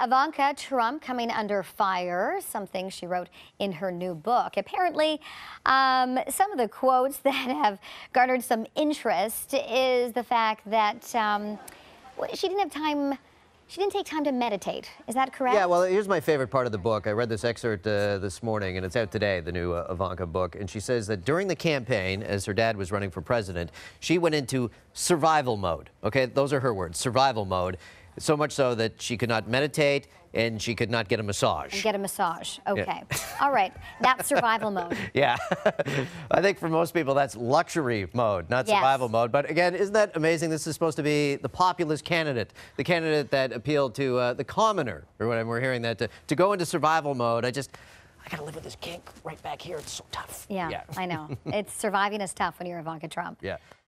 Ivanka Trump coming under fire, something she wrote in her new book. Apparently, um, some of the quotes that have garnered some interest is the fact that um, she didn't have time. She didn't take time to meditate. Is that correct? Yeah, well, here's my favorite part of the book. I read this excerpt uh, this morning, and it's out today, the new uh, Ivanka book. And she says that during the campaign, as her dad was running for president, she went into survival mode. Okay, those are her words survival mode so much so that she could not meditate and she could not get a massage. And get a massage. Okay. Yeah. All right. That's survival mode. Yeah. I think for most people, that's luxury mode, not yes. survival mode. But again, isn't that amazing? This is supposed to be the populist candidate, the candidate that appealed to uh, the commoner, or whatever. We're hearing that to, to go into survival mode. I just. I gotta live with this kink right back here. It's so tough. yeah. yeah. I know. it's surviving is tough when you're Ivanka Trump. Yeah.